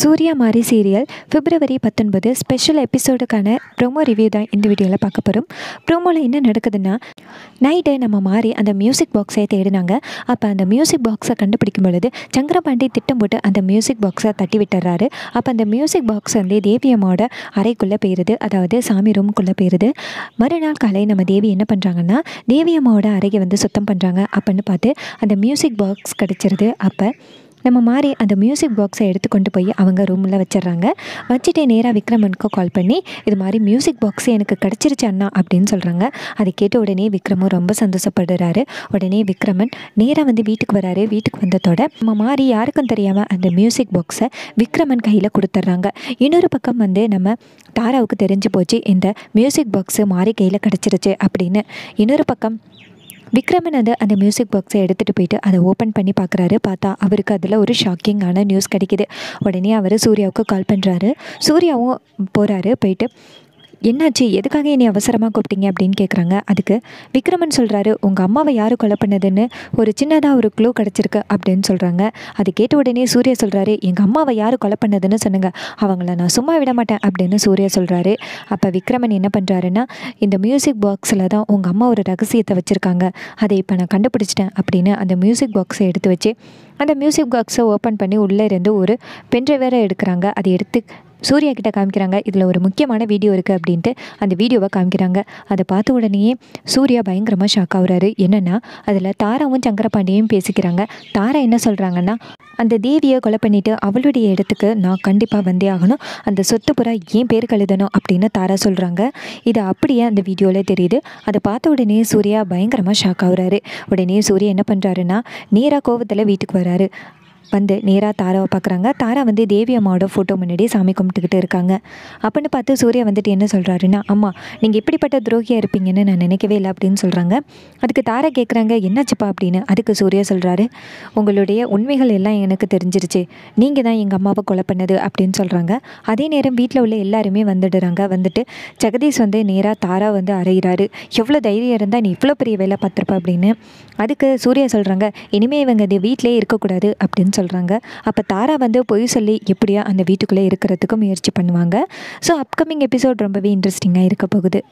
சூர்யா மாரி சீரியல் பிப்ரவரி பத்தொன்பது special எபிசோடுக்கான promo review தான் இந்த வீடியோவில் பார்க்க போகிறோம் ப்ரோமோவில் என்ன நடக்குதுன்னா நைட்டு நம்ம மாறி அந்த மியூசிக் பாக்ஸை தேடினாங்க அப்போ அந்த மியூசிக் பாக்ஸை கண்டுபிடிக்கும் பொழுது சங்கரபாண்டி திட்டம் போட்டு அந்த மியூசிக் பாக்ஸை தட்டி விட்டுறாரு அப்போ அந்த மியூசிக் பாக்ஸ் வந்து தேவியம்மோட அறைக்குள்ளே போயிருது அதாவது சாமி ரூமுக்குள்ளே போயிருது மறுநாள் காலை நம்ம தேவி என்ன பண்ணுறாங்கன்னா தேவியம்மாவோட அறையை வந்து சுத்தம் பண்ணுறாங்க அப்படின்னு பார்த்து அந்த மியூசிக் பாக்ஸ் கிடச்சிருது அப்போ நம்ம மாதிரி அந்த மியூசிக் பாக்ஸை எடுத்து கொண்டு போய் அவங்க ரூமில் வச்சிடுறாங்க வச்சுட்டே நேராக விக்ரமனுக்கு கால் பண்ணி இது மாதிரி மியூசிக் பாக்ஸ் எனக்கு கிடச்சிருச்சு அண்ணா அப்படின்னு சொல்கிறாங்க அதை கேட்ட உடனே விக்ரமும் ரொம்ப சந்தோஷப்படுறாரு உடனே விக்ரமன் நேராக வந்து வீட்டுக்கு வராரு வீட்டுக்கு வந்ததோட நம்ம மாதிரி யாருக்கும் தெரியாமல் அந்த மியூசிக் பாக்ஸை விக்ரமன் கையில் கொடுத்துட்றாங்க இன்னொரு பக்கம் வந்து நம்ம தாராவுக்கு தெரிஞ்சு போச்சு இந்த மியூசிக் பாக்ஸு மாறி கையில் கிடச்சிருச்சு அப்படின்னு இன்னொரு பக்கம் விக்ரமன் அந்த மியூசிக் பாக்ஸை எடுத்துகிட்டு போயிட்டு அதை ஓப்பன் பண்ணி பார்க்குறாரு பார்த்தா அவருக்கு அதில் ஒரு ஷாக்கிங்கான நியூஸ் கிடைக்கிது உடனே அவர் சூர்யாவுக்கு கால் பண்ணுறாரு சூர்யாவும் போகிறாரு போயிட்டு என்னாச்சு எதுக்காக என்னை அவசரமாக கூப்பிட்டீங்க அப்படின்னு கேட்குறாங்க அதுக்கு விக்ரமன் சொல்கிறாரு உங்கள் அம்மாவை யார் கொலை பண்ணதுன்னு ஒரு சின்னதாக ஒரு க்ளூ கிடச்சிருக்கு அப்படின்னு சொல்கிறாங்க அது கேட்ட உடனே சூர்யா சொல்கிறாரு எங்கள் அம்மாவை யார் கொலை பண்ணதுன்னு சொன்னுங்க அவங்கள நான் சும்மா விட மாட்டேன் அப்படின்னு சூர்யா சொல்கிறாரு அப்போ விக்ரமன் என்ன பண்ணுறாருன்னா இந்த மியூசிக் பாக்ஸில் தான் உங்கள் அம்மா ஒரு ரகசியத்தை வச்சுருக்காங்க அதை இப்போ நான் கண்டுபிடிச்சிட்டேன் அப்படின்னு அந்த மியூசிக் பாக்ஸை எடுத்து வச்சு அந்த மியூசிக் பாக்ஸை ஓப்பன் பண்ணி உள்ளே இருந்து ஒரு பென்ட்ரைவரை எடுக்கிறாங்க அதை எடுத்து சூர்யா கிட்ட காமிக்கிறாங்க இதில் ஒரு முக்கியமான வீடியோ இருக்குது அப்படின்ட்டு அந்த வீடியோவை காமிக்கிறாங்க அதை பார்த்த உடனேயே சூர்யா பயங்கரமாக ஷாக் ஆகுறாரு என்னென்னா அதில் தாராவும் சங்கரபாண்டியும் பேசிக்கிறாங்க தாரா என்ன சொல்கிறாங்கன்னா அந்த தேவியை கொலை பண்ணிவிட்டு அவளுடைய இடத்துக்கு நான் கண்டிப்பாக வந்தே ஆகணும் அந்த சொத்து புறா ஏன் பேர் கழுதணும் அப்படின்னு தாரா சொல்கிறாங்க இது அப்படியே அந்த வீடியோவில் தெரியுது அதை பார்த்த உடனே சூர்யா பயங்கரமாக ஷாக் ஆகுறாரு உடனே சூர்யா என்ன பண்ணுறாருன்னா நேராக கோவத்தில் வீட்டுக்கு வராரு வந்து நேராக தாராவை பார்க்குறாங்க தாரா வந்து தேவி அம்மாவோட ஃபோட்டோ முன்னாடி சாமி கும்பிட்டுக்கிட்டு இருக்காங்க அப்படின்னு பார்த்து சூர்யா வந்துட்டு என்ன சொல்கிறாருன்னா அம்மா நீங்கள் இப்படிப்பட்ட துரோகியாக இருப்பீங்கன்னு நான் நினைக்கவே இல்லை அப்படின்னு சொல்கிறாங்க அதுக்கு தாரா கேட்குறாங்க என்னாச்சுப்பா அப்படின்னு அதுக்கு சூர்யா சொல்கிறாரு உங்களுடைய உண்மைகள் எல்லாம் எனக்கு தெரிஞ்சிருச்சு நீங்கள் தான் எங்கள் அம்மாவை கொலை பண்ணது அப்படின்னு சொல்கிறாங்க அதே நேரம் வீட்டில் உள்ள எல்லாருமே வந்துடுறாங்க வந்துட்டு ஜெகதீஷ் வந்து நேராக தாரா வந்து அறையிறாரு எவ்வளோ தைரியம் இருந்தால் நீ இவ்வளோ பெரிய வேலை பார்த்துருப்ப அப்படின்னு அதுக்கு சூர்யா சொல்கிறாங்க இனிமேல் இவங்க வீட்டிலே இருக்கக்கூடாது அப்படின்னு அப்படின்னு சொல்கிறாங்க அப்போ தாரா வந்து பொய் சொல்லி எப்படியா அந்த வீட்டுக்குள்ளே இருக்கிறதுக்கு முயற்சி பண்ணுவாங்க ஸோ அப்கமிங் எபிசோட் ரொம்பவே இன்ட்ரெஸ்டிங்காக இருக்க போகுது